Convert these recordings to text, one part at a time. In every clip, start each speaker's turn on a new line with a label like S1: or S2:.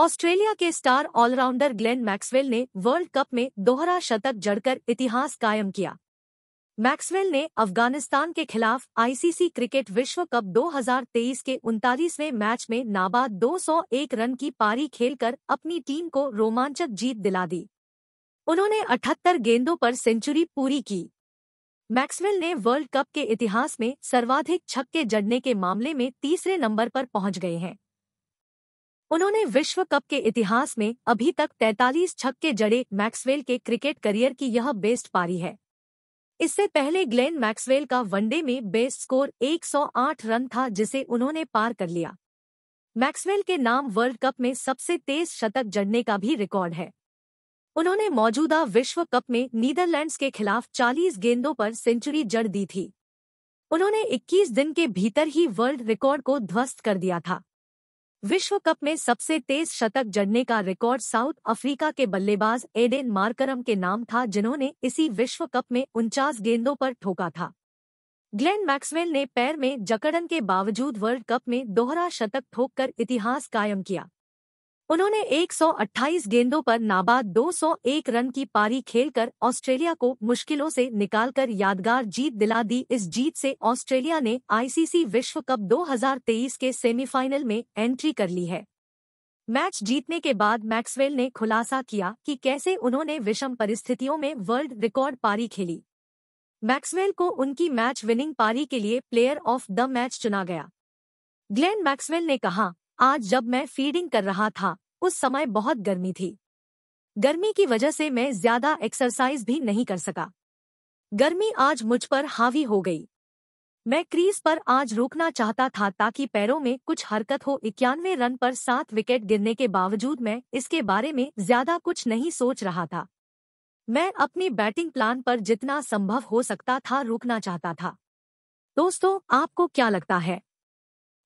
S1: Australia के star allrounder Glenn Maxwell ने world cup में दोहरा शतक जड़कर इतिहास कायम किया मैक्सवेल ने अफगानिस्तान के खिलाफ आईसीसी क्रिकेट विश्व कप 2023 के उनतालीसवें मैच में नाबाद 201 रन की पारी खेलकर अपनी टीम को रोमांचक जीत दिला दी उन्होंने 78 गेंदों पर सेंचुरी पूरी की मैक्सवेल ने वर्ल्ड कप के इतिहास में सर्वाधिक छक्के जड़ने के मामले में तीसरे नंबर पर पहुंच गए हैं उन्होंने विश्व कप के इतिहास में अभी तक 43 छक्के जड़े मैक्सवेल के क्रिकेट करियर की यह बेस्ट पारी है इससे पहले ग्लेन मैक्सवेल का वनडे में बेस्ट स्कोर 108 रन था जिसे उन्होंने पार कर लिया मैक्सवेल के नाम वर्ल्ड कप में सबसे तेज शतक जड़ने का भी रिकॉर्ड है उन्होंने मौजूदा विश्व कप में नीदरलैंड्स के खिलाफ 40 गेंदों पर सेंचुरी जड़ दी थी उन्होंने 21 दिन के भीतर ही वर्ल्ड रिकॉर्ड को ध्वस्त कर दिया था विश्व कप में सबसे तेज शतक जड़ने का रिकॉर्ड साउथ अफ्रीका के बल्लेबाज एडेन मार्करम के नाम था जिन्होंने इसी विश्व कप में उनचास गेंदों पर ठोका था ग्लेन मैक्सवेल ने पैर में जकड़न के बावजूद वर्ल्ड कप में दोहरा शतक ठोककर इतिहास कायम किया उन्होंने 128 गेंदों पर नाबाद 201 रन की पारी खेलकर ऑस्ट्रेलिया को मुश्किलों से निकालकर यादगार जीत दिला दी इस जीत से ऑस्ट्रेलिया ने आईसीसी विश्व कप 2023 के सेमीफाइनल में एंट्री कर ली है मैच जीतने के बाद मैक्सवेल ने खुलासा किया कि कैसे उन्होंने विषम परिस्थितियों में वर्ल्ड रिकॉर्ड पारी खेली मैक्सवेल को उनकी मैच विनिंग पारी के लिए प्लेयर ऑफ द मैच चुना गया ग्लेन मैक्सवेल ने कहा आज जब मैं फीडिंग कर रहा था उस समय बहुत गर्मी थी गर्मी की वजह से मैं ज्यादा एक्सरसाइज भी नहीं कर सका गर्मी आज मुझ पर हावी हो गई मैं क्रीज पर आज रोकना चाहता था ताकि पैरों में कुछ हरकत हो इक्यानवे रन पर सात विकेट गिरने के बावजूद मैं इसके बारे में ज्यादा कुछ नहीं सोच रहा था मैं अपनी बैटिंग प्लान पर जितना संभव हो सकता था रुकना चाहता था दोस्तों आपको क्या लगता है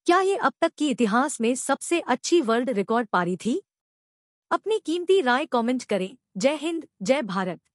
S1: क्या ये अब तक की इतिहास में सबसे अच्छी वर्ल्ड रिकॉर्ड पारी थी अपनी कीमती राय कमेंट करें जय हिंद जय भारत